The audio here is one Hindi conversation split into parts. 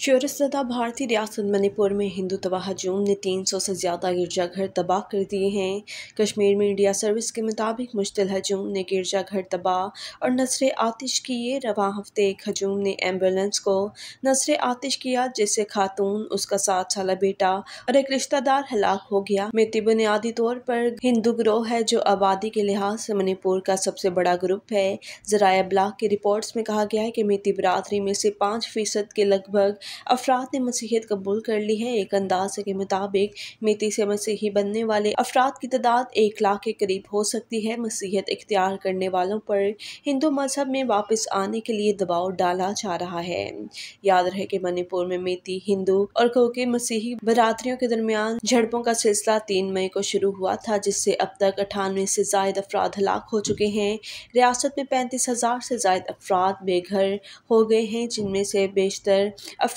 शोरसदा भारतीय रियासत मणिपुर में हिंदू तबाह हजूम ने 300 से ज़्यादा गिरजाघर तबाह कर दिए हैं कश्मीर में इंडिया सर्विस के मुताबिक मुश्तिल हजूम ने गिरजाघर तबाह और नसर आतिश किए रवा हफ्ते एक हजूम ने एम्बुलेंस को नसर आतिश किया जिससे खातून उसका सात साल बेटा और एक रिश्तेदार हलाक हो गया मेती बुनियादी तौर पर हिंदू ग्रोह है जो आबादी के लिहाज से मणिपुर का सबसे बड़ा ग्रुप है जराया ब्लाक की रिपोर्ट्स में कहा गया है कि मेती बरदरी में से पाँच फीसद के लगभग अफराद ने मसीहत कबूल कर ली है एक अंदाजे के मुताबिक मेती से मसीही बनने वाले अफराद की तादाद एक लाख के करीब हो सकती है मसीहत इख्तियार करने वालों पर हिंदू मजहब में वापस आने के लिए दबाव डाला जा रहा है याद रहे कि मणिपुर में मेती हिंदू और कोके मसीही बरादरियों के दरमियान झड़पों का सिलसिला तीन मई को शुरू हुआ था जिससे अब तक अठानवे से जायद अफराद हलाक हो चुके हैं रियासत में पैंतीस हजार से जायद अफराद बेघर हो गए हैं जिनमें से बेशतर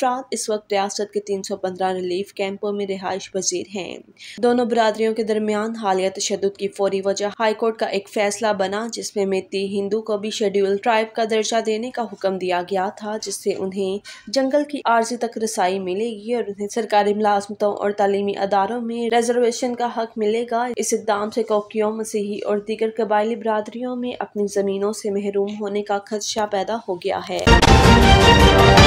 अफराद इस वक्त रियासत के 315 रिलीफ कैंपों में रिहाइश पजीर हैं दोनों बरदरियों के दरमियान हालिया तशद की फौरी वजह हाईकोर्ट का एक फैसला बना जिसमें मेती हिंदू को भी शेड्यूल ट्राइब का दर्जा देने का हुक्म दिया गया था जिससे उन्हें जंगल की आर्जी तक रसाई मिलेगी और उन्हें सरकारी मुलाजमतों और तलीमी अदारों में रिजर्वेशन का हक मिलेगा इस इकदाम से कोकियों मसीही और दीगर कबायली बरदरियों में अपनी ज़मीनों से महरूम होने का खदशा पैदा हो गया है